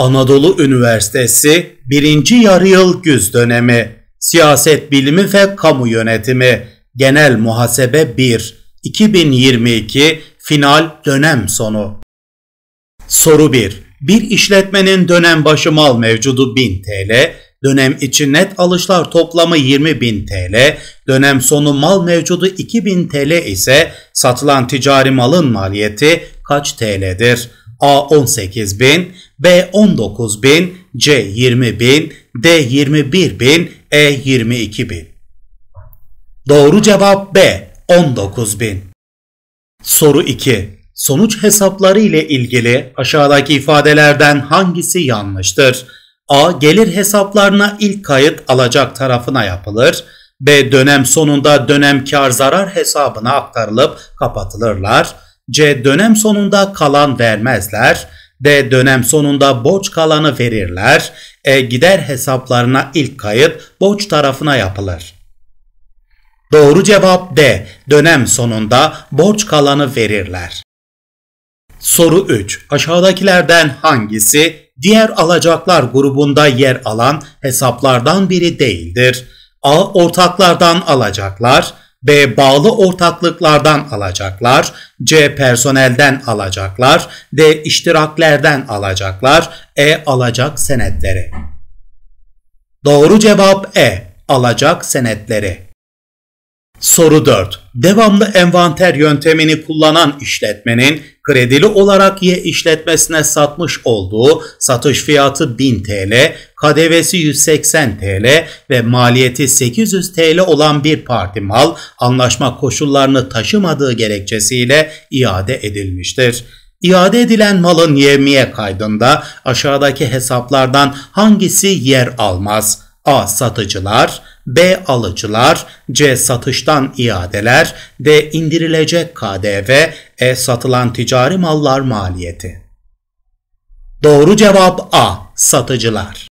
Anadolu Üniversitesi 1. Yarıyıl Güz Dönemi Siyaset Bilimi ve Kamu Yönetimi Genel Muhasebe 1 2022 Final Dönem Sonu Soru 1. Bir işletmenin dönem başı mal mevcudu 1000 TL, dönem içi net alışlar toplamı 20.000 TL, dönem sonu mal mevcudu 2000 TL ise satılan ticari malın maliyeti kaç TL'dir? A 18 bin, B 19 bin, C 20 bin, D 21 bin, E 22 bin. Doğru cevap B 19 bin. Soru 2. Sonuç hesapları ile ilgili aşağıdaki ifadelerden hangisi yanlıştır? A. Gelir hesaplarına ilk kayıt alacak tarafına yapılır. B. Dönem sonunda dönem kar zarar hesabına aktarılıp kapatılırlar. C dönem sonunda kalan vermezler. D dönem sonunda borç kalanı verirler. E gider hesaplarına ilk kayıt borç tarafına yapılır. Doğru cevap D. Dönem sonunda borç kalanı verirler. Soru 3. Aşağıdakilerden hangisi diğer alacaklar grubunda yer alan hesaplardan biri değildir? A. Ortaklardan alacaklar. B. Bağlı ortaklıklardan alacaklar. C. Personelden alacaklar. D. iştiraklerden alacaklar. E. Alacak senetleri. Doğru cevap E. Alacak senetleri. Soru 4. Devamlı envanter yöntemini kullanan işletmenin kredili olarak Y işletmesine satmış olduğu satış fiyatı 1000 TL, KDV'si 180 TL ve maliyeti 800 TL olan bir parti mal anlaşma koşullarını taşımadığı gerekçesiyle iade edilmiştir. İade edilen malın yevmiye kaydında aşağıdaki hesaplardan hangisi yer almaz? A. Satıcılar B. Alıcılar C. Satıştan iadeler D. indirilecek KDV E. Satılan ticari mallar maliyeti Doğru cevap A. Satıcılar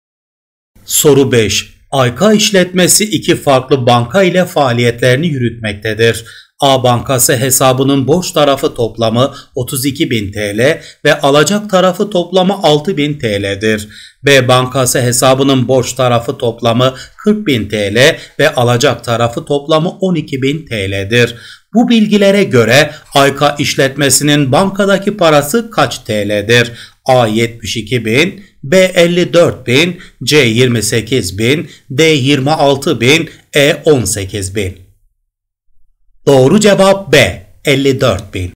Soru 5. Ayka işletmesi iki farklı banka ile faaliyetlerini yürütmektedir. A Bankası hesabının borç tarafı toplamı 32.000 TL ve alacak tarafı toplamı 6.000 TL'dir. B Bankası hesabının borç tarafı toplamı 40.000 TL ve alacak tarafı toplamı 12.000 TL'dir. Bu bilgilere göre Ayka işletmesinin bankadaki parası kaç TL'dir? A 72 bin, B 54 bin, C 28 bin, D 26 bin, E 18 bin. Doğru cevap B. 54 bin.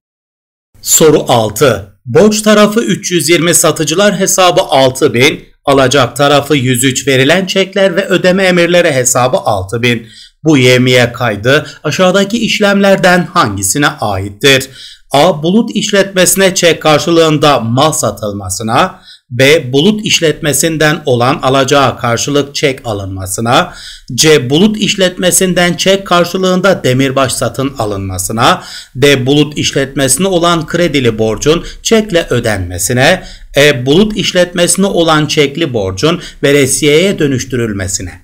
Soru 6. Borç tarafı 320 satıcılar hesabı 6 bin, alacak tarafı 103 verilen çekler ve ödeme emirleri hesabı 6 bin. Bu yemiye kaydı aşağıdaki işlemlerden hangisine aittir? A. Bulut işletmesine çek karşılığında mal satılmasına, B. Bulut işletmesinden olan alacağı karşılık çek alınmasına. C. Bulut işletmesinden çek karşılığında demirbaş satın alınmasına. D. Bulut işletmesine olan kredili borcun çekle ödenmesine. E. Bulut işletmesine olan çekli borcun veresiyeye dönüştürülmesine.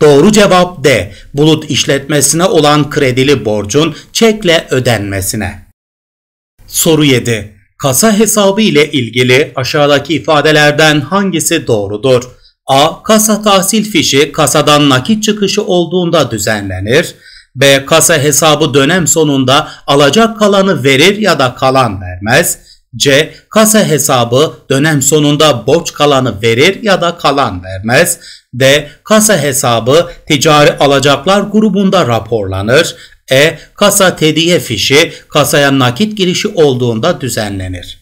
Doğru cevap D. Bulut işletmesine olan kredili borcun çekle ödenmesine. Soru 7. Kasa hesabı ile ilgili aşağıdaki ifadelerden hangisi doğrudur? A. Kasa tahsil fişi kasadan nakit çıkışı olduğunda düzenlenir. B. Kasa hesabı dönem sonunda alacak kalanı verir ya da kalan vermez. C. Kasa hesabı dönem sonunda borç kalanı verir ya da kalan vermez. D. Kasa hesabı ticari alacaklar grubunda raporlanır. E. Kasa tediye fişi kasaya nakit girişi olduğunda düzenlenir.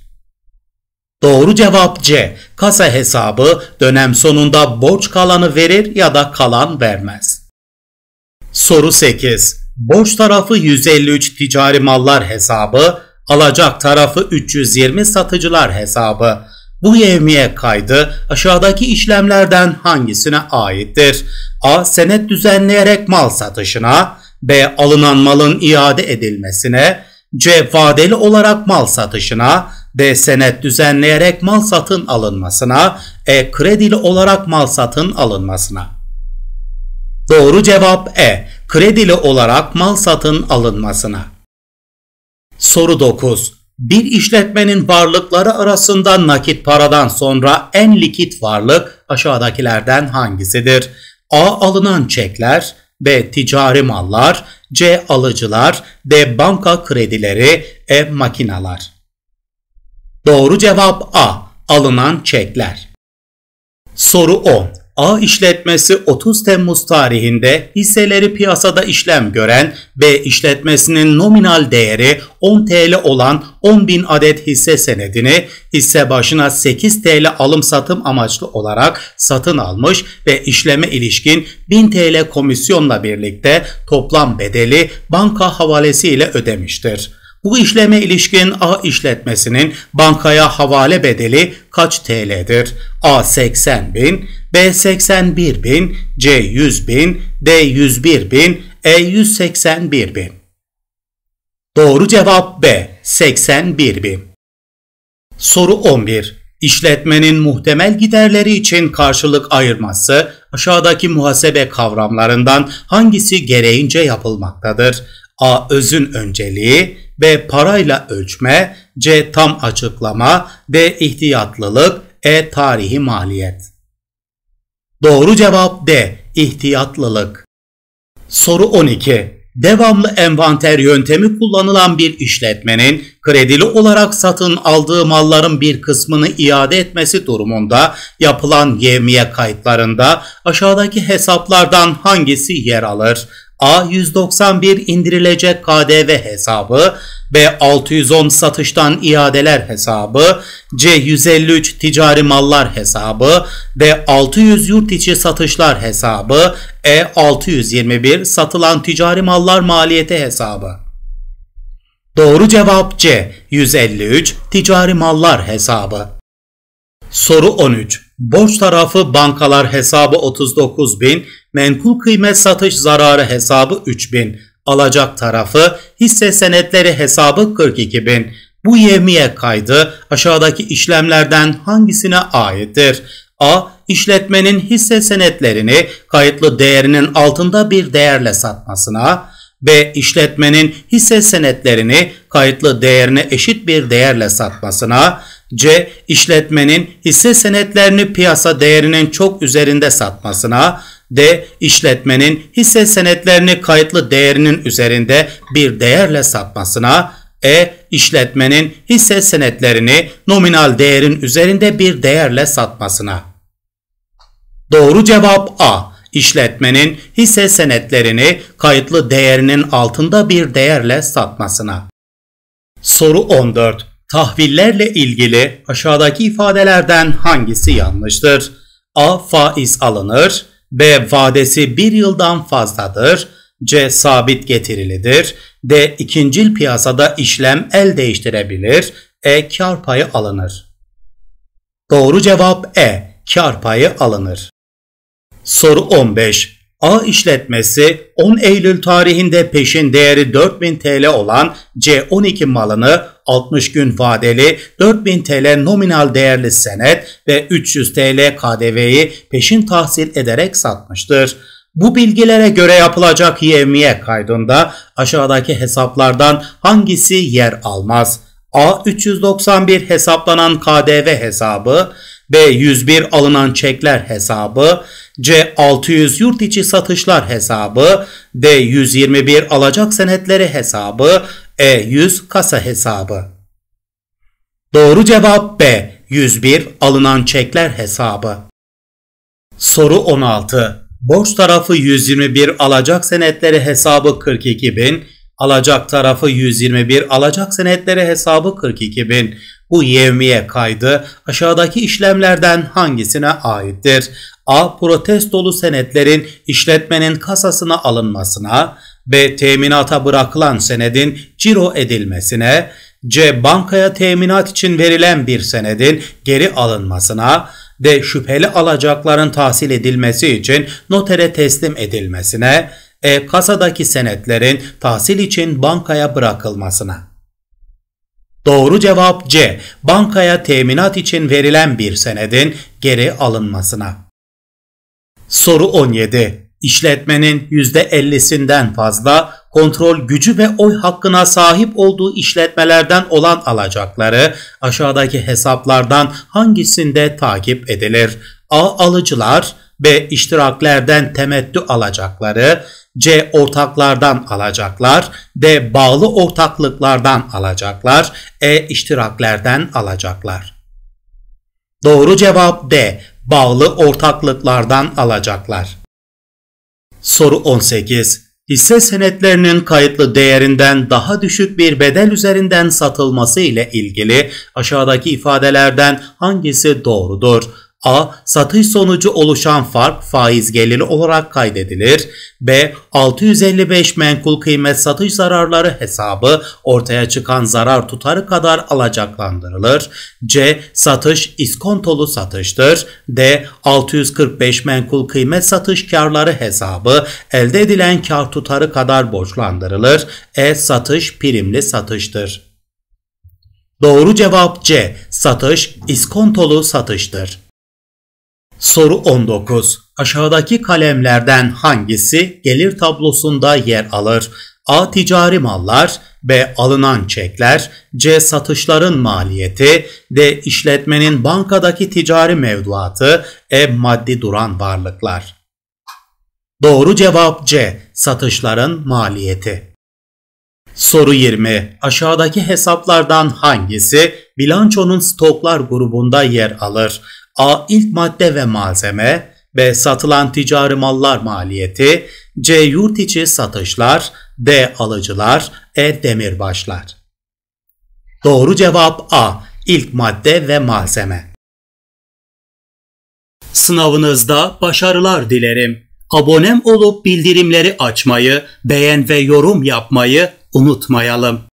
Doğru cevap C. Kasa hesabı dönem sonunda borç kalanı verir ya da kalan vermez. Soru 8. Borç tarafı 153 ticari mallar hesabı, alacak tarafı 320 satıcılar hesabı. Bu yevmiye kaydı aşağıdaki işlemlerden hangisine aittir? A. Senet düzenleyerek mal satışına, B. Alınan malın iade edilmesine, C. Vadeli olarak mal satışına, D. Senet düzenleyerek mal satın alınmasına, E. Kredili olarak mal satın alınmasına. Doğru cevap E. Kredili olarak mal satın alınmasına. Soru 9. Bir işletmenin varlıkları arasında nakit paradan sonra en likit varlık aşağıdakilerden hangisidir? A. Alınan çekler, B. Ticari mallar C. Alıcılar D. Banka kredileri E. Makinalar Doğru cevap A. Alınan çekler Soru 10 A işletmesi 30 Temmuz tarihinde hisseleri piyasada işlem gören B işletmesinin nominal değeri 10 TL olan 10.000 adet hisse senedini hisse başına 8 TL alım satım amaçlı olarak satın almış ve işleme ilişkin 1000 TL komisyonla birlikte toplam bedeli banka havalesiyle ödemiştir. Bu işleme ilişkin A işletmesinin bankaya havale bedeli kaç TL'dir? A 80 bin, B 81 bin, C 100 bin, D 101 bin, E 181 bin. Doğru cevap B 81 bin. Soru 11. İşletmenin muhtemel giderleri için karşılık ayırması aşağıdaki muhasebe kavramlarından hangisi gereğince yapılmaktadır? A. Özün önceliği B. Parayla ölçme. C. Tam açıklama. D. ihtiyatlılık, E. Tarihi maliyet. Doğru cevap D. İhtiyatlılık. Soru 12. Devamlı envanter yöntemi kullanılan bir işletmenin kredili olarak satın aldığı malların bir kısmını iade etmesi durumunda yapılan yevmiye kayıtlarında aşağıdaki hesaplardan hangisi yer alır? A191 indirilecek KDV hesabı, B610 satıştan iadeler hesabı, C153 ticari mallar hesabı, D600 yurt içi satışlar hesabı, E621 satılan ticari mallar maliyeti hesabı. Doğru cevap C. 153 ticari mallar hesabı. Soru 13. Borç tarafı bankalar hesabı 39 bin, menkul kıymet satış zararı hesabı 3 bin, alacak tarafı hisse senetleri hesabı 42 bin. Bu yevmiye kaydı aşağıdaki işlemlerden hangisine aittir? A. İşletmenin hisse senetlerini kayıtlı değerinin altında bir değerle satmasına, B. İşletmenin hisse senetlerini kayıtlı değerine eşit bir değerle satmasına, C. İşletmenin hisse senetlerini piyasa değerinin çok üzerinde satmasına. D. İşletmenin hisse senetlerini kayıtlı değerinin üzerinde bir değerle satmasına. E. İşletmenin hisse senetlerini nominal değerin üzerinde bir değerle satmasına. Doğru cevap A. İşletmenin hisse senetlerini kayıtlı değerinin altında bir değerle satmasına. Soru 14. Tahvillerle ilgili aşağıdaki ifadelerden hangisi yanlıştır? A. Faiz alınır. B. Vadesi bir yıldan fazladır. C. Sabit getirilidir. D. İkincil piyasada işlem el değiştirebilir. E. Kar payı alınır. Doğru cevap E. Kar payı alınır. Soru 15. A işletmesi 10 Eylül tarihinde peşin değeri 4000 TL olan C12 malını 60 gün vadeli 4000 TL nominal değerli senet ve 300 TL KDV'yi peşin tahsil ederek satmıştır. Bu bilgilere göre yapılacak yevmiye kaydında aşağıdaki hesaplardan hangisi yer almaz? A 391 hesaplanan KDV hesabı, B 101 alınan çekler hesabı, C 600 yurt içi satışlar hesabı, D 121 alacak senetleri hesabı, E 100 kasa hesabı. Doğru cevap B 101 alınan çekler hesabı. Soru 16. Borç tarafı 121 alacak senetleri hesabı 42 bin, alacak tarafı 121 alacak senetleri hesabı 42 bin. Bu yevmiye kaydı aşağıdaki işlemlerden hangisine aittir? A. Protestolu senetlerin işletmenin kasasına alınmasına, B. Teminata bırakılan senedin ciro edilmesine, C. Bankaya teminat için verilen bir senedin geri alınmasına, D. Şüpheli alacakların tahsil edilmesi için notere teslim edilmesine, E. Kasadaki senetlerin tahsil için bankaya bırakılmasına. Doğru cevap C. Bankaya teminat için verilen bir senedin geri alınmasına. Soru 17. İşletmenin %50'sinden fazla kontrol gücü ve oy hakkına sahip olduğu işletmelerden olan alacakları aşağıdaki hesaplardan hangisinde takip edilir? A. Alıcılar B. iştiraklerden temettü alacakları C. Ortaklardan alacaklar D. Bağlı ortaklıklardan alacaklar E. iştiraklerden alacaklar Doğru cevap D bağlı ortaklıklardan alacaklar. Soru 18. Hisse senetlerinin kayıtlı değerinden daha düşük bir bedel üzerinden satılması ile ilgili aşağıdaki ifadelerden hangisi doğrudur? A. Satış sonucu oluşan fark faiz geliri olarak kaydedilir. B. 655 menkul kıymet satış zararları hesabı ortaya çıkan zarar tutarı kadar alacaklandırılır. C. Satış iskontolu satıştır. D. 645 menkul kıymet satış karları hesabı elde edilen kar tutarı kadar borçlandırılır. E. Satış primli satıştır. Doğru cevap C. Satış iskontolu satıştır. Soru 19. Aşağıdaki kalemlerden hangisi gelir tablosunda yer alır? A. Ticari mallar B. Alınan çekler C. Satışların maliyeti D. işletmenin bankadaki ticari mevduatı E. Maddi duran varlıklar Doğru cevap C. Satışların maliyeti Soru 20. Aşağıdaki hesaplardan hangisi bilançonun stoklar grubunda yer alır? A. ilk madde ve malzeme. B. Satılan ticari mallar maliyeti. C. Yurt içi satışlar. D. Alıcılar. E. Demirbaşlar. Doğru cevap A. İlk madde ve malzeme. Sınavınızda başarılar dilerim. Abonem olup bildirimleri açmayı, beğen ve yorum yapmayı unutmayalım.